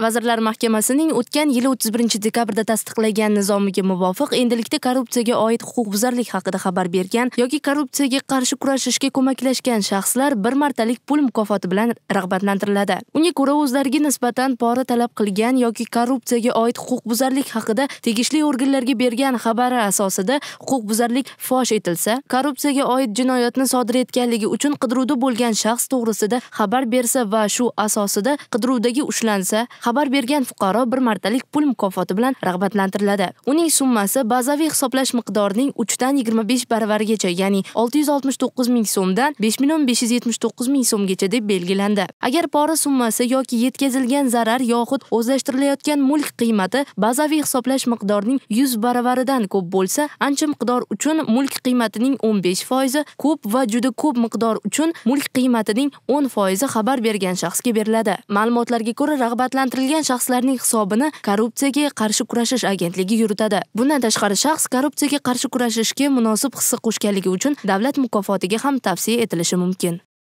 Vazirlar Mahkamasining o'tgan yili 31 dekabrda tasdiqlagan nizomiga muvofiq endilikda korrupsiyaga oid huquqbuzarlik haqida xabar bergan yoki korrupsiyaga qarshi kurashishga ko'maklashgan shaxslar bir martalik pul mukofoti bilan rag'batlantiriladi. Unga ko'ra o'zlariga nisbatan pora talab qilgan yoki korrupsiyaga oid huquqbuzarlik haqida tegishli organlarga bergan xabari asosida huquqbuzarlik fosh etilsa, korrupsiyaga oid jinoyatni sodir etganligi uchun qidiruvda bo'lgan shaxs to'g'risida xabar bersa va shu asosida qidiruvdagi ushlansa xabar bergan fuqaro bir martalik pul mukofoti bilan rag'batlantiriladi uning summasi bazaviy hisoblash miqdorining 3 dan 25 baravarigacha ya'ni 669 ming so'mdan 5 million 579 ming so'mgacha deb belgilandi agar pora summasi yoki yetkazilgan zarar yoxud o'zlashtirilayotgan mulk qiymati bazaviy hisoblash miqdorining 100 baravaridan ko'p bo'lsa ancha miqdor uchun mulk qiymatining 15 foizi ko'p va juda ko'p miqdor uchun mulk qiymatining 10 foizi xabar bergan shaxsga beriladi ma'lumotlarga ko'ra rag'batlantir keltirilgan shaxslarning hisobini korrupsiyaga qarshi kurashish agentligi yuritadi bundan tashqari shaxs korrupsiyaga qarshi kurashishga munosib hissa qo'shganligi uchun davlat mukofotiga ham tavsiya etilishi mumkin